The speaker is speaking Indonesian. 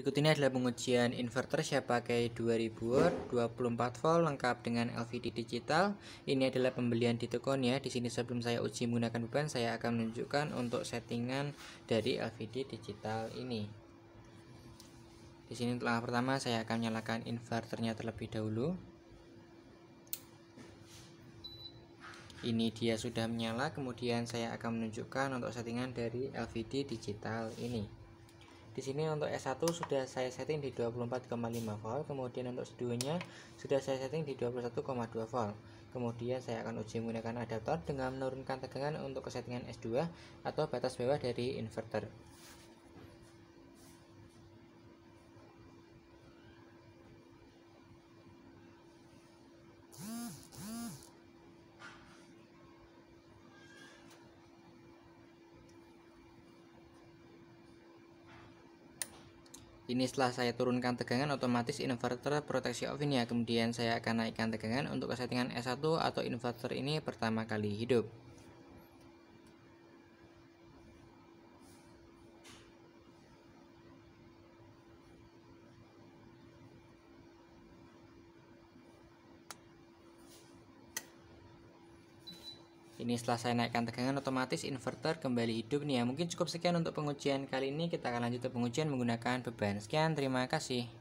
Berikut ini adalah pengujian inverter saya pakai 2000 watt 24 volt lengkap dengan LVD digital. Ini adalah pembelian di toko ya. Di sini sebelum saya uji menggunakan beban, saya akan menunjukkan untuk settingan dari LVD digital ini. Di sini langkah pertama saya akan nyalakan inverternya terlebih dahulu. Ini dia sudah menyala, kemudian saya akan menunjukkan untuk settingan dari LVD digital ini. Di sini untuk S1 sudah saya setting di 24,5 volt, kemudian untuk S2-nya sudah saya setting di 21,2 volt. Kemudian saya akan uji menggunakan adaptor dengan menurunkan tegangan untuk kesetingan S2 atau batas bawah dari inverter. Ini setelah saya turunkan tegangan otomatis inverter proteksi off ini ya. Kemudian saya akan naikkan tegangan untuk settingan S1 atau inverter ini pertama kali hidup. Ini setelah saya naikkan tegangan otomatis inverter kembali hidup nih ya. Mungkin cukup sekian untuk pengujian kali ini. Kita akan lanjut ke pengujian menggunakan beban. Sekian, terima kasih.